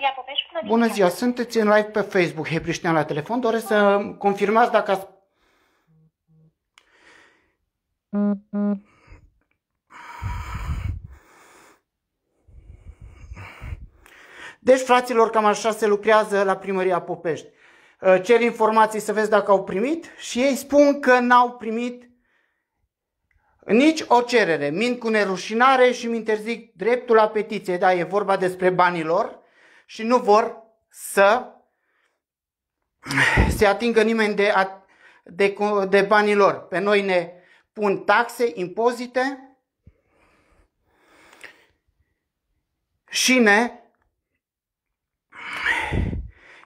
Maria Popescu, bună, bună ziua! Sunteți în live pe Facebook, Hebriștean la telefon. Doresc să confirmați dacă ați... Deci, fraților, cam așa se lucrează la primăria Popești. Uh, cer informații să vezi dacă au primit și ei spun că n-au primit nici o cerere. Mint cu nerușinare și mi interzic dreptul la petiție. Da, e vorba despre banilor și nu vor să se atingă nimeni de, de, de banii lor. Pe noi ne pun taxe, impozite și ne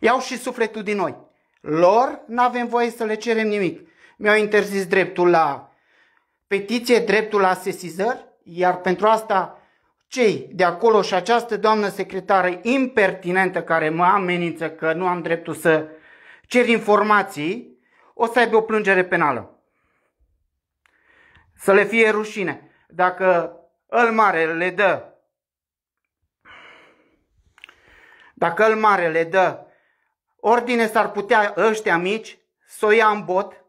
iau și sufletul din noi. Lor nu avem voie să le cerem nimic. Mi-au interzis dreptul la petiție, dreptul la sesizări, iar pentru asta cei de acolo și această doamnă secretară impertinentă care mă amenință că nu am dreptul să cer informații, o să aibă o plângere penală. Să le fie rușine. Dacă îl mare le dă dacă îl mare le dă ordine s-ar putea ăștia mici să o ia în bot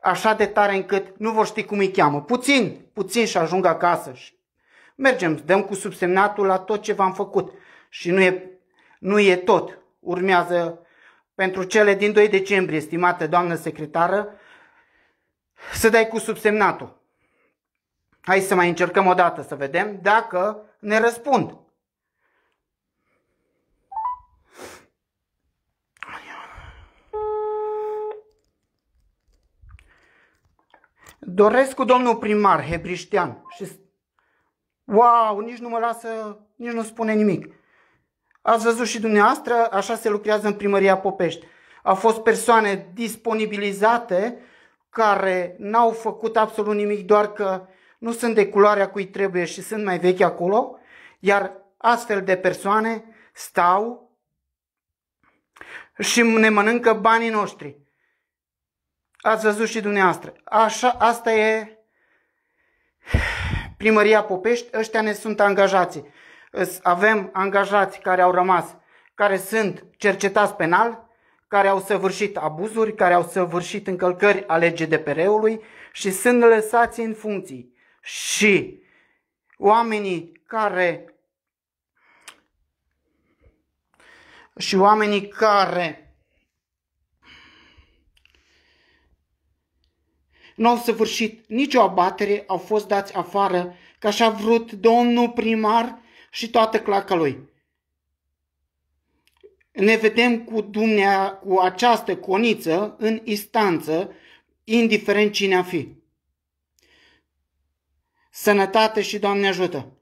așa de tare încât nu vor ști cum îi cheamă. Puțin, puțin și ajung acasă și mergem, dăm cu subsemnatul la tot ce v-am făcut. Și nu e, nu e tot. Urmează pentru cele din 2 decembrie, estimată doamnă secretară, să dai cu subsemnatul. Hai să mai încercăm o dată să vedem dacă ne răspund. Doresc cu domnul primar Hebriștean și wow, nici nu mă lasă, nici nu spune nimic. Ați văzut și dumneavoastră, așa se lucrează în primăria Popești. Au fost persoane disponibilizate care n-au făcut absolut nimic, doar că nu sunt de culoarea cui trebuie și sunt mai vechi acolo, iar astfel de persoane stau și ne mănâncă banii noștri. Ați văzut și dumneavoastră. Așa, asta e Primăria Popești, ăștia ne sunt angajați, Avem angajați care au rămas, care sunt cercetați penal, care au săvârșit abuzuri, care au săvârșit încălcări ale GDPR-ului și sunt lăsați în funcții. Și oamenii care și oamenii care n-au săvârșit nicio abatere, au fost dați afară, ca și-a vrut domnul primar și toată claca lui. Ne vedem cu, dumnea, cu această coniță în instanță, indiferent cine a fi. Sănătate și Doamne ajută!